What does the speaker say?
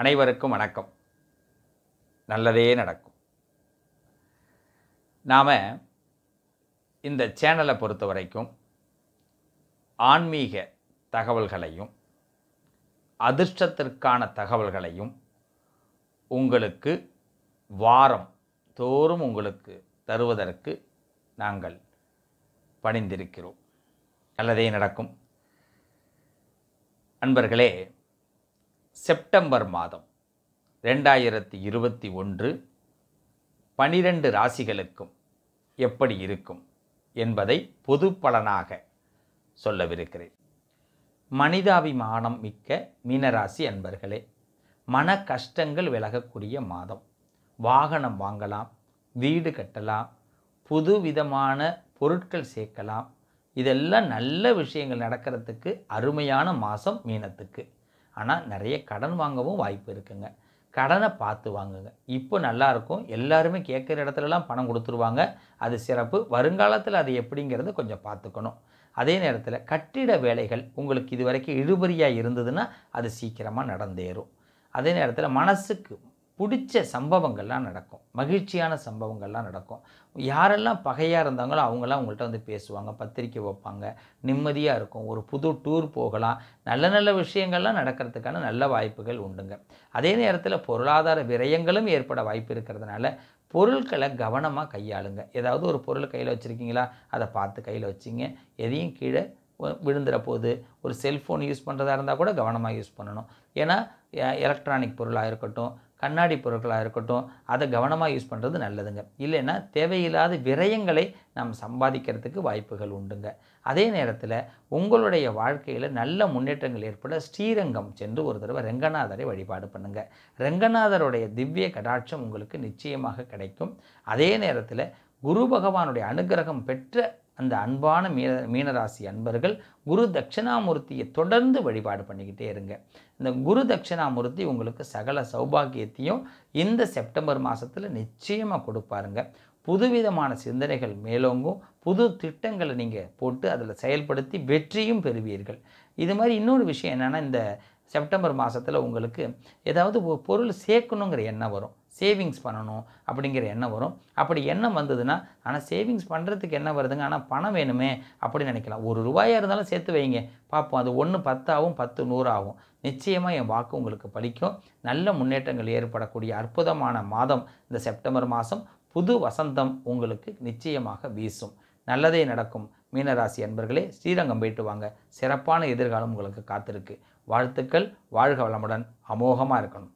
அனைவருக்கும் வணக்கம் நல்லதே நடக்கும் நாம் இந்த சேனலை பொறுத்த வரைக்கும் ஆன்மீக தகவல்களையும் அதிர்ஷ்டத்திற்கான தகவல்களையும் உங்களுக்கு வாரம் தோறும் உங்களுக்கு தருவதற்கு நாங்கள் பணிந்திருக்கிறோம் நல்லதே நடக்கும் அன்பர்களே செப்டம்பர் மாதம் ரெண்டாயிரத்தி இருபத்தி ஒன்று பனிரெண்டு ராசிகளுக்கும் எப்படி இருக்கும் என்பதை பொது பலனாக சொல்லவிருக்கிறேன் மனிதாபிமானம் மிக்க மீனராசி அன்பர்களே மன கஷ்டங்கள் விலகக்கூடிய மாதம் வாகனம் வாங்கலாம் வீடு கட்டலாம் புது விதமான பொருட்கள் சேர்க்கலாம் இதெல்லாம் நல்ல விஷயங்கள் நடக்கிறதுக்கு அருமையான மாதம் மீனத்துக்கு ஆனால் நிறைய கடன் வாங்கவும் வாய்ப்பு இருக்குங்க கடனை பார்த்து வாங்குங்க இப்போ நல்லாயிருக்கும் எல்லாருமே கேட்குற இடத்துலலாம் பணம் கொடுத்துருவாங்க அது சிறப்பு வருங்காலத்தில் அது எப்படிங்கிறத கொஞ்சம் பார்த்துக்கணும் அதே நேரத்தில் கட்டிட வேலைகள் உங்களுக்கு இது வரைக்கும் இழுபறியாக இருந்ததுன்னா அது சீக்கிரமாக நடந்தேறும் அதே நேரத்தில் மனசுக்கு பிடிச்ச சம்பவங்கள்லாம் நடக்கும் மகிழ்ச்சியான சம்பவங்கள்லாம் நடக்கும் யாரெல்லாம் பகையாக இருந்தாங்களோ அவங்களாம் உங்கள்கிட்ட வந்து பேசுவாங்க பத்திரிக்கை வைப்பாங்க நிம்மதியாக இருக்கும் ஒரு புது டூர் போகலாம் நல்ல நல்ல விஷயங்கள்லாம் நடக்கிறதுக்கான நல்ல வாய்ப்புகள் உண்டுங்க அதே நேரத்தில் பொருளாதார விரயங்களும் ஏற்பட வாய்ப்பு இருக்கிறதுனால பொருட்களை கவனமாக கையாளுங்க ஏதாவது ஒரு பொருள் கையில் வச்சுருக்கீங்களா அதை பார்த்து கையில் வச்சிங்க எதையும் கீழே விழுந்துற போது ஒரு செல்ஃபோன் யூஸ் பண்ணுறதா இருந்தால் கூட கவனமாக யூஸ் பண்ணணும் ஏன்னா எலக்ட்ரானிக் பொருளாக இருக்கட்டும் கண்ணாடி பொருட்களாக இருக்கட்டும் அதை கவனமாக யூஸ் பண்ணுறது நல்லதுங்க இல்லைன்னா தேவையில்லாத விரயங்களை நாம் சம்பாதிக்கிறதுக்கு வாய்ப்புகள் உண்டுங்க அதே நேரத்தில் உங்களுடைய வாழ்க்கையில் நல்ல முன்னேற்றங்கள் ஏற்பட ஸ்ரீரங்கம் சென்று ஒரு தடவை ரெங்கநாதரை வழிபாடு பண்ணுங்கள் ரெங்கநாதருடைய திவ்ய கடாட்சம் உங்களுக்கு நிச்சயமாக கிடைக்கும் அதே நேரத்தில் குரு பகவானுடைய அனுகிரகம் பெற்ற அந்த அன்பான மீன மீனராசி அன்பர்கள் குரு தட்சிணாமூர்த்தியை தொடர்ந்து வழிபாடு பண்ணிக்கிட்டே இருங்க இந்த குரு தட்சிணாமூர்த்தி உங்களுக்கு சகல சௌபாகியத்தையும் இந்த செப்டம்பர் மாதத்தில் நிச்சயமாக கொடுப்பாருங்க புதுவிதமான சிந்தனைகள் மேலோங்கும் புது திட்டங்களை நீங்கள் போட்டு அதில் செயல்படுத்தி வெற்றியும் பெறுவீர்கள் இது மாதிரி இன்னொரு விஷயம் என்னென்னா இந்த செப்டம்பர் மாதத்தில் உங்களுக்கு ஏதாவது பொருள் சேர்க்கணுங்கிற எண்ணம் வரும் சேவிங்ஸ் பண்ணணும் அப்படிங்கிற எண்ணம் வரும் அப்படி எண்ணம் வந்ததுன்னா ஆனால் சேவிங்ஸ் பண்ணுறதுக்கு என்ன வருதுங்க ஆனால் பணம் வேணுமே அப்படின்னு நினைக்கலாம் ஒரு ரூபாயாக இருந்தாலும் சேர்த்து வைங்க பார்ப்போம் அது ஒன்று பத்தாகவும் பத்து நூறாகும் நிச்சயமாக என் வாக்கு உங்களுக்கு பலிக்கும் நல்ல முன்னேற்றங்கள் ஏற்படக்கூடிய அற்புதமான மாதம் இந்த செப்டம்பர் மாதம் புது வசந்தம் உங்களுக்கு நிச்சயமாக வீசும் நல்லதே நடக்கும் மீனராசி அன்பர்களே ஸ்ரீரங்கம் போயிட்டு வாங்க சிறப்பான எதிர்காலம் உங்களுக்கு காத்திருக்கு வாழ்த்துக்கள் வாழ்க வளமுடன் அமோகமாக இருக்கணும்